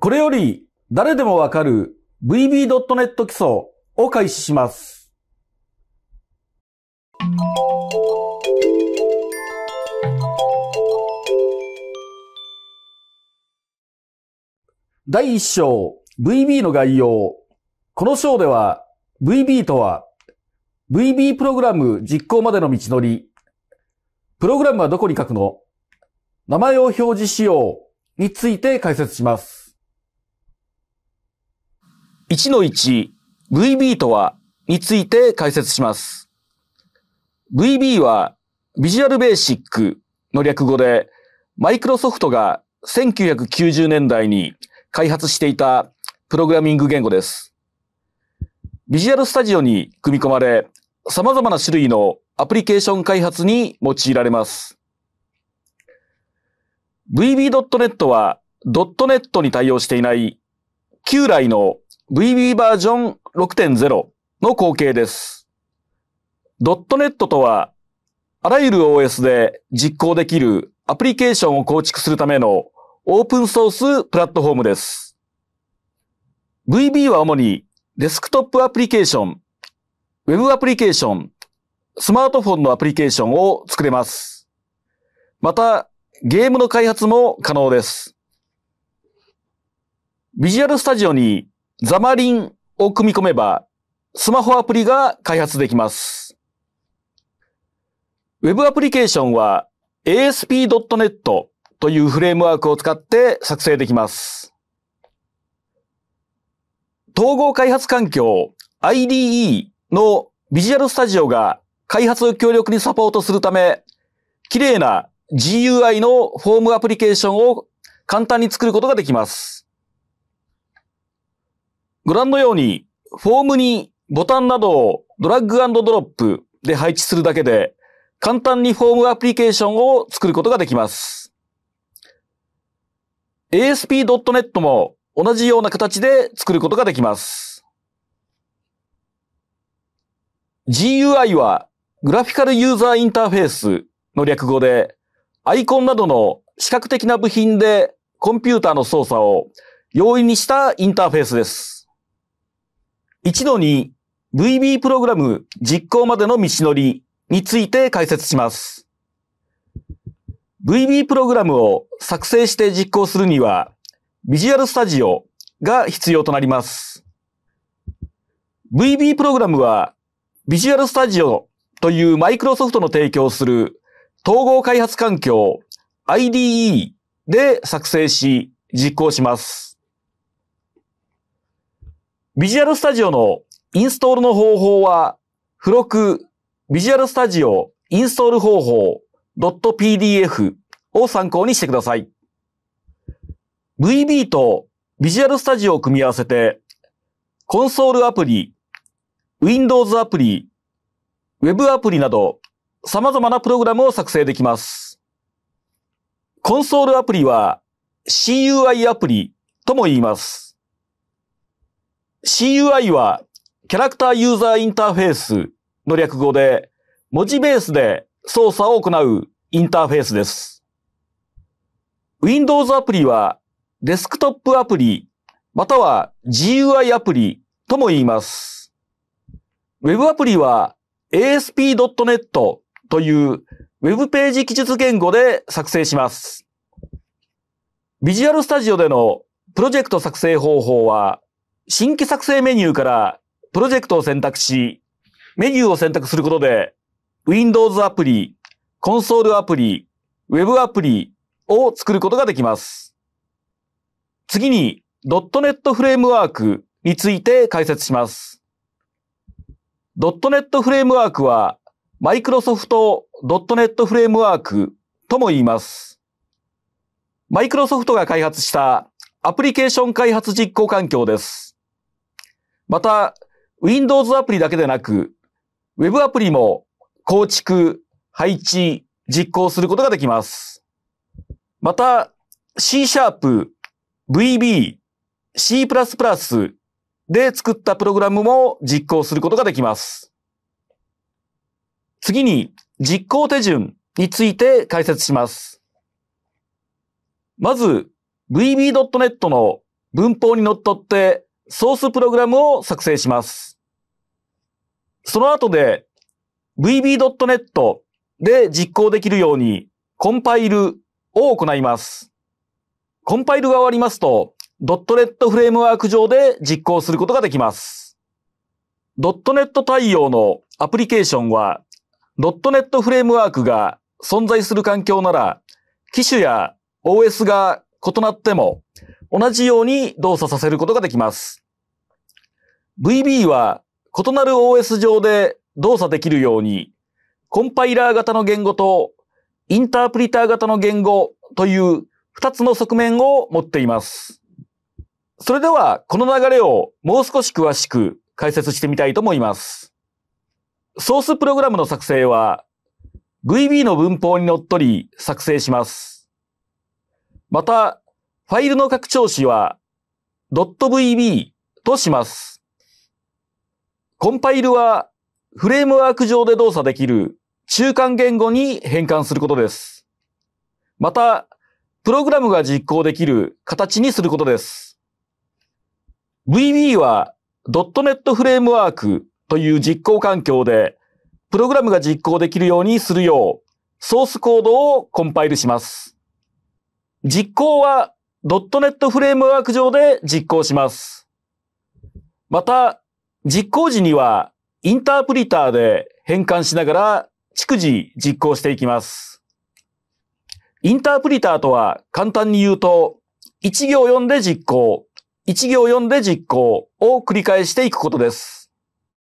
これより誰でもわかる vb.net 基礎を開始します。第1章 VB の概要。この章では VB とは VB プログラム実行までの道のり。プログラムはどこに書くの名前を表示しようについて解説します。1の 1VB とはについて解説します。VB はビジュアルベーシックの略語で、マイクロソフトが1990年代に開発していたプログラミング言語です。ビジュアルスタジオに組み込まれ、様々な種類のアプリケーション開発に用いられます。VB.net は .net に対応していない旧来の VB バージョン6.0の後継です。.net とはあらゆる OS で実行できるアプリケーションを構築するためのオープンソースプラットフォームです。VB は主にデスクトップアプリケーション、ウェブアプリケーション、スマートフォンのアプリケーションを作れます。また、ゲームの開発も可能です。ビジュアルスタジオにザマリンを組み込めば、スマホアプリが開発できます。ウェブアプリケーションは ASP.NET というフレームワークを使って作成できます。統合開発環境 IDE のビジュアルスタジオが開発を強力にサポートするため、綺麗な GUI のフォームアプリケーションを簡単に作ることができます。ご覧のように、フォームにボタンなどをドラッグドロップで配置するだけで、簡単にフォームアプリケーションを作ることができます。ASP.NET も同じような形で作ることができます。GUI はグラフィカルユーザーインターフェースの略語で、アイコンなどの視覚的な部品でコンピューターの操作を容易にしたインターフェースです。一度に VB プログラム実行までの道のりについて解説します。VB プログラムを作成して実行するには、Visual Studio が必要となります。VB プログラムはビジュアルスタジオというマイクロソフトの提供する統合開発環境 IDE で作成し実行します。ビジュアルスタジオのインストールの方法は付録ビジュアルスタジオインストール方法 .pdf を参考にしてください。VB とビジュアルスタジオを組み合わせてコンソールアプリ Windows アプリ、Web アプリなど様々なプログラムを作成できます。コンソールアプリは CUI アプリとも言います。CUI はキャラクターユーザーインターフェースの略語で文字ベースで操作を行うインターフェースです。Windows アプリはデスクトップアプリまたは GUI アプリとも言います。Web アプリは ASP.NET という Web ページ記述言語で作成します。ビジュアルスタジオでのプロジェクト作成方法は、新規作成メニューからプロジェクトを選択し、メニューを選択することで、Windows アプリ、コンソールアプリ、Web アプリを作ることができます。次に .NET フレームワークについて解説します。ドットネットフレームワークは、マイクロソフトドットネットフレームワークとも言います。マイクロソフトが開発したアプリケーション開発実行環境です。また、Windows アプリだけでなく、Web アプリも構築、配置、実行することができます。また、C シャープ、VB、C++、で作ったプログラムも実行することができます。次に実行手順について解説します。まず vb.net の文法にのっとってソースプログラムを作成します。その後で vb.net で実行できるようにコンパイルを行います。コンパイルが終わりますとドットネットフレームワーク上で実行することができます。ドットネット対応のアプリケーションは、ドットネットフレームワークが存在する環境なら、機種や OS が異なっても同じように動作させることができます。VB は異なる OS 上で動作できるように、コンパイラー型の言語とインタープリター型の言語という2つの側面を持っています。それでは、この流れをもう少し詳しく解説してみたいと思います。ソースプログラムの作成は、v b の文法にのっとり作成します。また、ファイルの拡張子は .vb とします。コンパイルはフレームワーク上で動作できる中間言語に変換することです。また、プログラムが実行できる形にすることです。VB は .NET フレームワークという実行環境で、プログラムが実行できるようにするよう、ソースコードをコンパイルします。実行は .NET フレームワーク上で実行します。また、実行時にはインタープリターで変換しながら逐次実行していきます。インタープリターとは簡単に言うと、1行読んで実行、一行読んで実行を繰り返していくことです。